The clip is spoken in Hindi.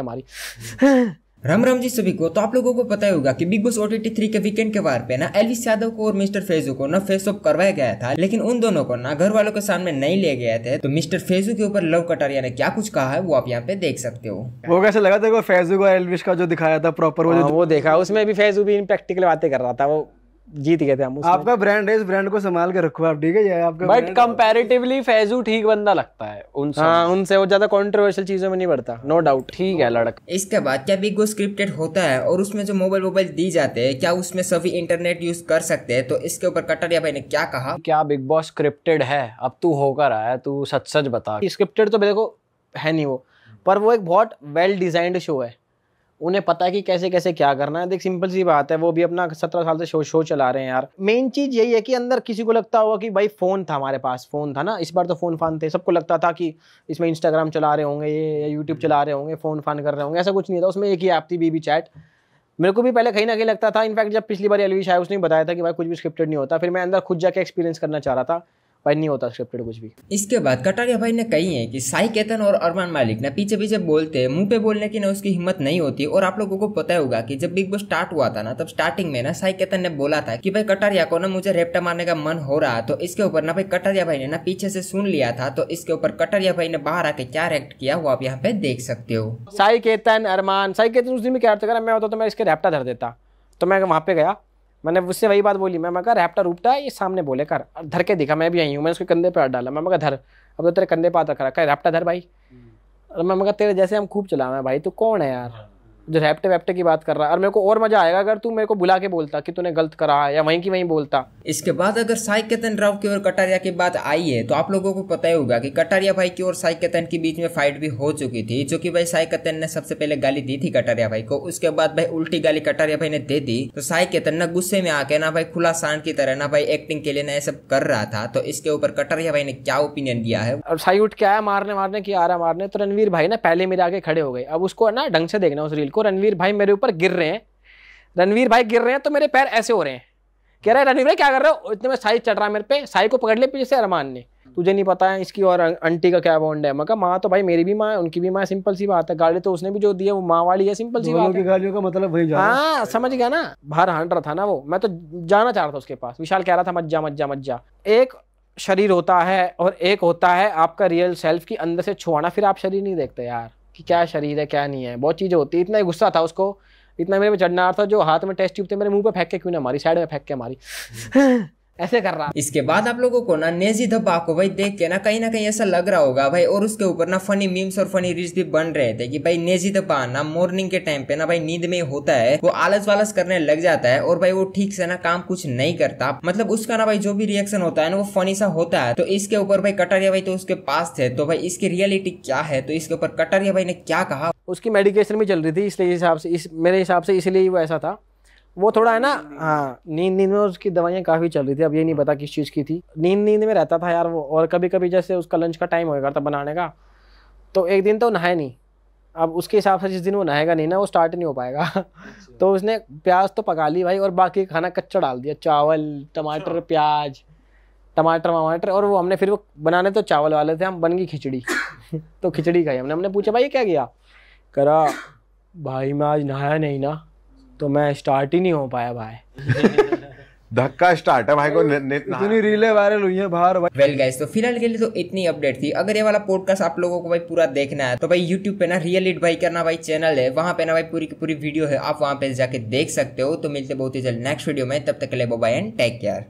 हमारी हम्म। राम राम जी सभी को तो आप लोगों को पता ही होगा कि बिग बॉस ओटीटी थ्री के वीकेंड के बार पे ना एलविस यादव को और मिस्टर फैजू को ना फेस ऑफ करवाया गया था लेकिन उन दोनों को ना घर वालों के सामने नहीं ले गए थे तो मिस्टर फैजू के ऊपर लव कटारिया ने क्या कुछ कहा है वो आप यहाँ पे देख सकते हो वो कैसे लगा था फैजू को एलविस का जो दिखाया था प्रॉपर वो हाँ, वो देखा उसमें भी फैजू भी प्रैक्टिकल बातें कर रहा था वो जीत गए थे हम आपका ब्रांड है इस ब्रांड को संभाल के रखो आप ठीक है आपका बट कंपैरेटिवली फैजू ठीक बंदा लगता है उनसे हाँ उनसे वो ज्यादा कंट्रोवर्शियल चीजों में नहीं बढ़ता नो डाउट ठीक है लड़क इसके बाद क्या बिग बॉस स्क्रिप्टेड होता है और उसमें जो मोबाइल वोबाइल दी जाते हैं क्या उसमें सभी इंटरनेट यूज कर सकते हैं तो इसके ऊपर कटरिया भाई ने क्या कहा क्या बिग बॉस स्क्रिप्टेड है अब तू होकर आया तू सच सच बता स्क्रिप्टेड तो देखो है नहीं वो पर वो एक बहुत वेल डिजाइंड शो है उन्हें पता है कि कैसे कैसे क्या करना है देख सिंपल सी बात है वो भी अपना सत्रह साल से शो शो चला रहे हैं यार मेन चीज़ यही है कि अंदर किसी को लगता होगा कि भाई फ़ोन था हमारे पास फ़ोन था ना इस बार तो फ़ोन फान थे सबको लगता था कि इसमें इंस्टाग्राम चला रहे होंगे ये या यूट्यूब चला रहे होंगे फ़ोन फान कर रहे होंगे ऐसा कुछ नहीं था उसमें एक ही ऐप थी बीबी चैट मेरे को भी पहले कहीं ना कहीं लगता था इनफैक्ट जब पिछली बार एलविश आया उसने बताया था कि भाई कुछ भी स्क्रिप्टेड नहीं होता फिर मैं अंदर खुद जाके एक्सपीरियंस करना चाह रहा था भाई नहीं होता स्क्रिप्टेड कुछ भी इसके बाद कटारिया भाई ने कही है कि साई केतन और अरमान मालिक ना पीछे पीछे बोलते हैं मुंह पे बोलने की ना उसकी हिम्मत नहीं होती और आप लोगों को पता होगा कि जब बिग बॉस स्टार्ट हुआ था ना तब स्टार्टिंग में ना साई केतन ने बोला था कि भाई कटारिया को ना मुझे रेप्टा मारने का मन हो रहा तो इसके ऊपर ना भाई कटारिया भाई ने ना पीछे से सुन लिया था तो इसके ऊपर कटारिया भाई ने बाहर आके क्या रिएक्ट किया वो आप यहाँ पे देख सकते हो साई केतन अरमान साई केतन उस दिन में क्या करता मैं होता तो मैं इसके रेप्टा धर देता तो मैं वहाँ पे गया मैंने उससे वही बात बोली मैं मैं कहा रैप्टा रूपटा ये सामने बोले कर धर के दिखा मैं भी आई हूँ मैंने उसके कंधे पे हाथ डाला मैं मैं धर अब तो तेरे कंधे पर हाथ रखा रखा रैप्टा धर भाई हम्म। और मैं मैं तेरे जैसे हम खूब चला मैं भाई तू कौन है यार हाँ। जो रैप्टे वैप्टे की बात कर रहा है और मेरे को और मजा आएगा अगर तू मेरे को बुला के बोलता कि तूने गलत करा या वहीं की वहीं बोलता इसके बाद अगर साई केतन राव की और कटारिया की बात आई है तो आप लोगों को पता ही होगा कि कटारिया भाई की और साई केतन के बीच में फाइट भी हो चुकी थी जो की भाई साई केतन ने सबसे पहले गाली दी थी कटारिया भाई को उसके बाद भाई उल्टी गाली कटारिया भाई ने दे दी तो साई केतन ना गुस्से में आके ना भाई खुला सांड की तरह ना भाई एक्टिंग के लिए ना ये सब कर रहा था तो इसके ऊपर कटारिया भाई ने क्या ओपिनियन दिया है और साई उठ के आया मारने मारने की आ रहा मारने तो रणवीर भाई ना पहले मेरे आगे खड़े हो गए अब उसको ना ढंग से देखना उस रील को रणवीर भाई मेरे ऊपर गिर रहे हैं रणवीर भाई गिर रहे हैं तो मेरे पैर ऐसे हो रहे हैं कह रहे हैं रणवीर भाई क्या कर रहे हो इतने में साई चढ़ रहा है मेरे पे साई को पकड़ ले पीछे से अरमान ने तुझे नहीं पता है इसकी और आंटी का क्या बॉन्ड है मैं माँ तो भाई मेरी भी माँ है उनकी भी माँ सिंपल सी बात है गाड़ी तो उसने भी जो दी है वो माँ वाली है सिंपल सी बात है का मतलब वही हाँ समझ गया ना बाहर हंट रहा था ना वो मैं तो जाना चाह रहा था उसके पास विशाल कह रहा था मज्जा मज्जा मज्जा एक शरीर होता है और एक होता है आपका रियल सेल्फ की अंदर से छुआना फिर आप शरीर नहीं देखते यार कि क्या शरीर है क्या नहीं है बहुत चीज़ें होती इतना ही गुस्सा था उसको इतना मेरे पे चढ़ना आ था जो हाथ में टेस्ट ट्यूब थे मेरे मुंह पे फेंक के क्यों ना मारी साइड में फेंक के मारी हम्म। ऐसे कर रहा इसके बाद आप लोगों को ना नेजी धब्बा को भाई देख के ना कहीं ना कहीं ऐसा लग रहा होगा भाई और उसके ऊपर ना फनी मीम्स और फनी रील्स भी बन रहे थे कि भाई नेजी धब्बा ना मॉर्निंग के टाइम पे ना भाई नींद में होता है वो आलस वालस करने लग जाता है और भाई वो ठीक से ना काम कुछ नहीं करता मतलब उसका ना भाई जो भी रिएक्शन होता है ना वो फनी सा होता है तो इसके ऊपर भाई कटारिया भाई तो उसके पास थे तो भाई इसकी रियलिटी क्या है तो इसके ऊपर कटारिया भाई ने क्या कहा उसकी मेडिकेशन भी चल रही थी इसलिए हिसाब से मेरे हिसाब से इसलिए वो ऐसा था वो थोड़ा है ना हाँ नींद नींद में उसकी दवाइयाँ काफ़ी चल रही थी अब ये नहीं पता किस चीज़ की थी नींद नींद में रहता था यार वो और कभी कभी जैसे उसका लंच का टाइम हो गया था बनाने का तो एक दिन तो नहाए नहीं अब उसके हिसाब से जिस दिन वो नहाएगा नहीं ना वो स्टार्ट नहीं हो पाएगा अच्छा। तो उसने प्याज तो पका ली भाई और बाकी खाना कच्चा डाल दिया चावल टमाटर अच्छा। प्याज टमाटर वमाटर और वो हमने फिर वो बनाने तो चावल वाले थे हम बन गई खिचड़ी तो खिचड़ी खाई हमने हमने पूछा भाई क्या किया करा भाई मैं आज नहाया नहीं ना तो मैं स्टार्ट ही नहीं हो पाया भाई धक्का स्टार्ट है भाई को इतनी रीले वायरल हुई है बाहर भाई वेल गाइस तो फिलहाल के लिए तो इतनी अपडेट थी अगर ये वाला पॉडकास्ट आप लोगों को भाई पूरा देखना है तो भाई यूट्यूब पे ना रियल इट भाई करना भाई चैनल है वहाँ पे ना भाई पूरी की पूरी वीडियो है आप वहाँ पे जाके देख सकते हो तो मिलते बहुत ही जल्द नेक्स्ट वीडियो में तब तक के लिए बाय एंड टेक केयर